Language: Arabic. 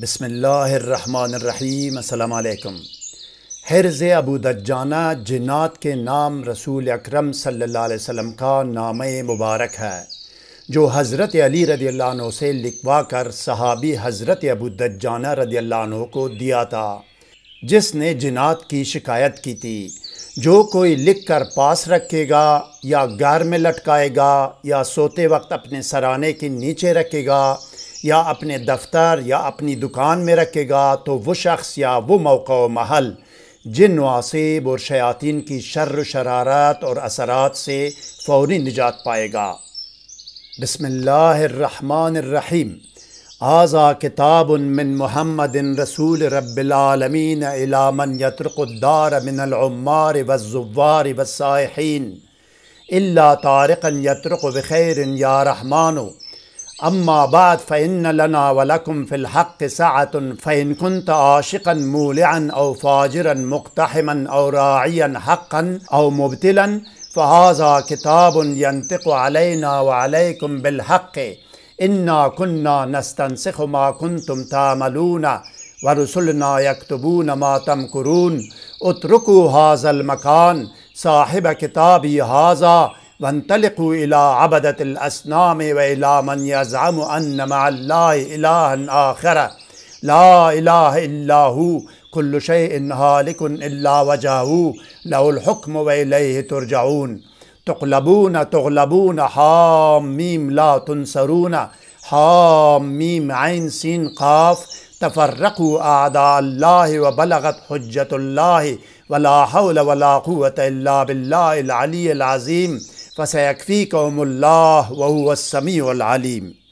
بسم اللہ الرحمن الرحیم السلام علیکم حرز ابو دجانہ جنات کے نام رسول اکرم صلی اللہ علیہ وسلم کا نام مبارک ہے جو حضرت علی رضی اللہ عنہ سے لکھوا کر صحابی حضرت ابو دجانہ رضی اللہ عنہ کو دیا تھا جس نے جنات کی شکایت کی تھی جو کوئی لکھ کر پاس رکھے گا یا گار میں لٹکائے گا یا سوتے وقت اپنے سرانے کے نیچے رکھے گا یا اپنے دفتر یا اپنی دکان میں رکھے گا تو وہ شخص یا وہ موقع و محل جن نواصب اور شیاطین کی شر و شرارت اور اثرات سے فوری نجات پائے گا بسم اللہ الرحمن الرحیم آزا کتاب من محمد رسول رب العالمین علامن یترق الدار من العمار والزوار والسائحین اللہ طارق یترق بخیر یا رحمانو أما بعد فإن لنا ولكم في الحق سعة فإن كنت عاشقا مولعا أو فاجرا مقتحما أو راعيا حقا أو مبتلا فهذا كتاب ينطق علينا وعليكم بالحق إنا كنا نستنسخ ما كنتم تعملون ورسلنا يكتبون ما تمكرون اتركوا هذا المكان صاحب كتابي هذا وانطلقوا إلى عبدة الأصنام وإلى من يزعم أن مع الله إلها آخر لا إله إلا هو كل شيء هالك إلا وجهه له الحكم وإليه ترجعون تقلبون تغلبون ميم لا تنصرون ميم عين سين قاف تفرقوا أعداء الله وبلغت حجة الله ولا حول ولا قوة إلا بالله العلي العظيم فسيكفيكهم الله وهو السميع العليم